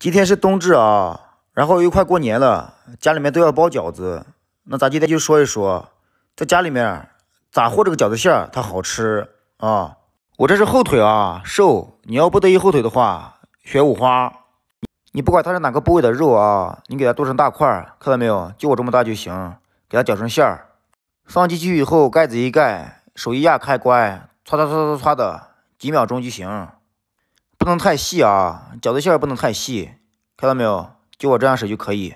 今天是冬至啊，然后又快过年了，家里面都要包饺子。那咱今天就说一说，在家里面咋和这个饺子馅儿它好吃啊？我这是后腿啊，瘦。你要不得已后腿的话，选五花。你不管它是哪个部位的肉啊，你给它剁成大块儿，看到没有？就我这么大就行，给它搅成馅儿，放进去以后盖子一盖，手一压开关，歘歘歘歘歘的，几秒钟就行。不能太细啊，饺子馅不能太细，看到没有？就我这样使就可以。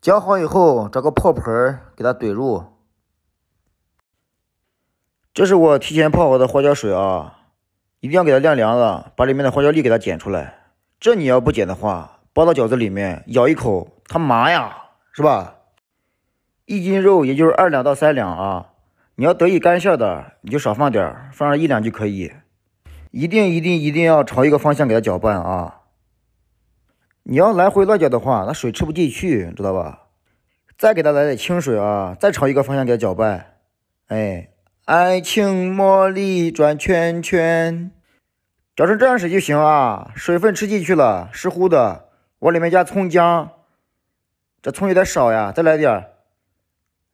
搅好以后，找个破盆儿给它怼入。这是我提前泡好的花椒水啊，一定要给它晾凉了，把里面的花椒粒给它捡出来。这你要不捡的话，包到饺子里面，咬一口它麻呀，是吧？一斤肉也就是二两到三两啊，你要得意干馅的，你就少放点儿，放上一两就可以。一定一定一定要朝一个方向给它搅拌啊！你要来回乱搅的话，那水吃不进去，知道吧？再给它来点清水啊！再朝一个方向给它搅拌。哎，爱情魔力转圈圈，搅成这样式就行啊！水分吃进去了，湿乎的。往里面加葱姜，这葱有点少呀，再来点。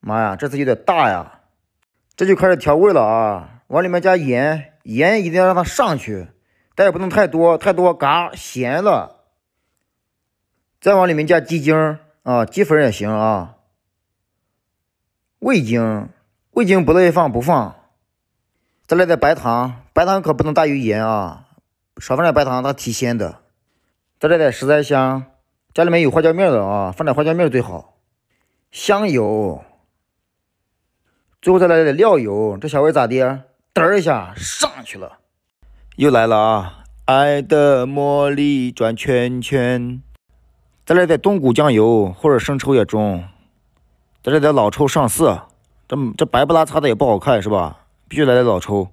妈呀，这次有点大呀！这就开始调味了啊！往里面加盐。盐一定要让它上去，但也不能太多太多，嘎咸了。再往里面加鸡精啊，鸡粉也行啊。味精，味精不乐意放不放。再来点白糖，白糖可不能大于盐啊，少放点白糖，它提鲜的。再来点十三香，家里面有花椒面的啊，放点花椒面最好。香油，最后再来点料油，这小味咋的？嘚儿一下上去了，又来了啊！爱的魔力转圈圈，再来点东古酱油或者生抽也中，再来点老抽上色，这这白不拉擦的也不好看是吧？必须来点老抽。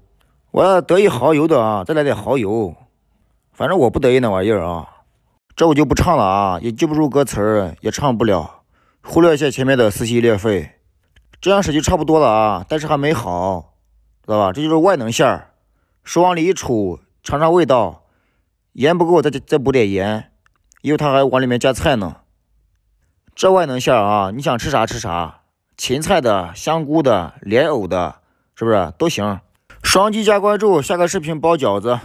我要得意蚝油的啊，再来点蚝油，反正我不得意那玩意儿啊。这我就不唱了啊，也记不住歌词儿，也唱不了，忽略一下前面的撕心裂肺，这样式就差不多了啊，但是还没好。知道吧？这就是万能馅儿，手往里一杵，尝尝味道，盐不够再再补点盐，因为它还往里面加菜呢。这万能馅儿啊，你想吃啥吃啥，芹菜的、香菇的、莲藕的，是不是都行？双击加关注，下个视频包饺子。